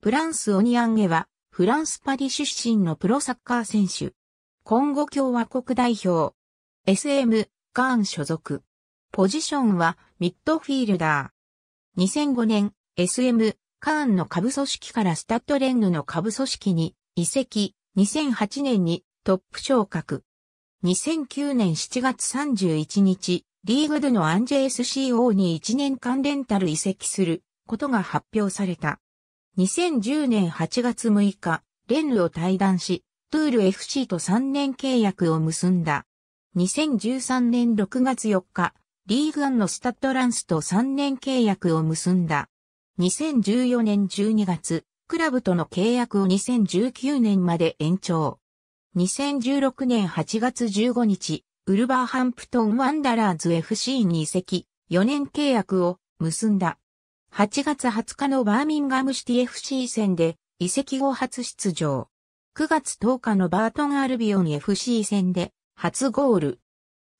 プランス・オニアンゲは、フランス・パリ出身のプロサッカー選手。コンゴ共和国代表。SM、カーン所属。ポジションは、ミッドフィールダー。2005年、SM、カーンの下部組織からスタッドレンヌの下部組織に移籍、2008年にトップ昇格。2009年7月31日、リーグドのアンジェ SCO に1年間レンタル移籍することが発表された。2010年8月6日、レンヌを退団し、トゥール FC と3年契約を結んだ。2013年6月4日、リーグアンのスタッドランスと3年契約を結んだ。2014年12月、クラブとの契約を2019年まで延長。2016年8月15日、ウルバーハンプトン・ワンダラーズ FC に移籍、4年契約を結んだ。8月20日のバーミンガムシティ FC 戦で移籍後初出場。9月10日のバートンアルビオン FC 戦で初ゴール。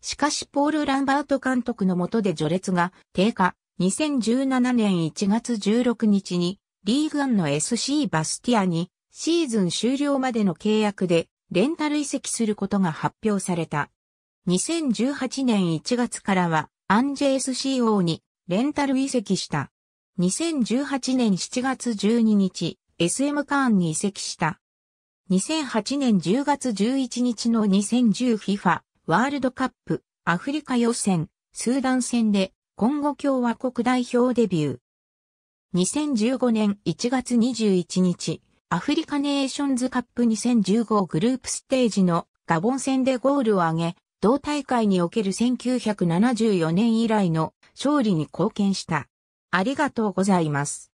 しかしポール・ランバート監督の下で序列が低下。2017年1月16日にリーグアンの SC バスティアにシーズン終了までの契約でレンタル移籍することが発表された。2018年1月からはアンジェ SCO にレンタル移籍した。2018年7月12日、SM カーンに移籍した。2008年10月11日の 2010FIFA ワールドカップアフリカ予選スーダン戦で今後共和国代表デビュー。2015年1月21日、アフリカネーションズカップ2015グループステージのガボン戦でゴールを挙げ、同大会における1974年以来の勝利に貢献した。ありがとうございます。